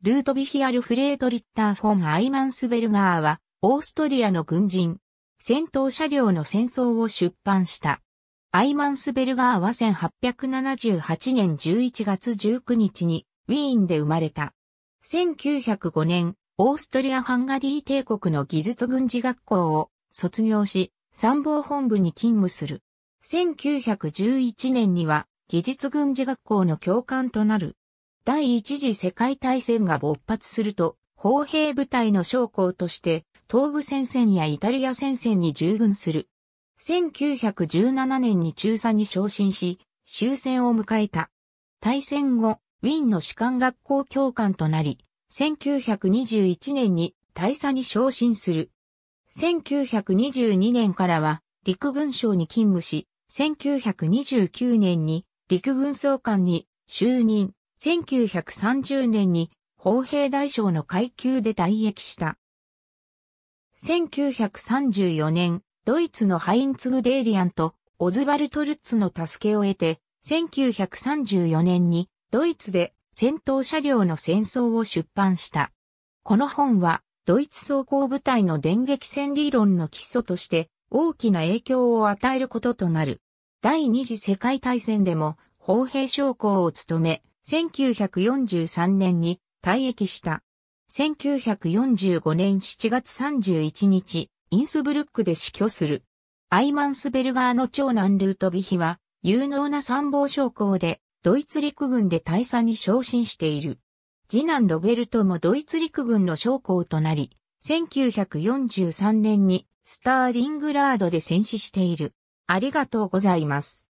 ルートビヒアル・フレードリッター・フォン・アイマンスベルガーは、オーストリアの軍人、戦闘車両の戦争を出版した。アイマンスベルガーは1878年11月19日にウィーンで生まれた。1905年、オーストリア・ハンガリー帝国の技術軍事学校を卒業し、参謀本部に勤務する。1911年には技術軍事学校の教官となる。第一次世界大戦が勃発すると、砲兵部隊の将校として、東部戦線やイタリア戦線に従軍する。1917年に中佐に昇進し、終戦を迎えた。大戦後、ウィンの士官学校教官となり、1921年に大佐に昇進する。1922年からは陸軍省に勤務し、1929年に陸軍総監に就任。1930年に砲兵大将の階級で退役した。1934年、ドイツのハインツグデーリアンとオズバルト・ルッツの助けを得て、1934年にドイツで戦闘車両の戦争を出版した。この本はドイツ装甲部隊の電撃戦理論の基礎として大きな影響を与えることとなる。第二次世界大戦でも砲兵将校を務め、1943年に退役した。1945年7月31日、インスブルックで死去する。アイマンスベルガーの長男ルートビヒは、有能な参謀将校で、ドイツ陸軍で大佐に昇進している。次男ロベルトもドイツ陸軍の将校となり、1943年にスターリングラードで戦死している。ありがとうございます。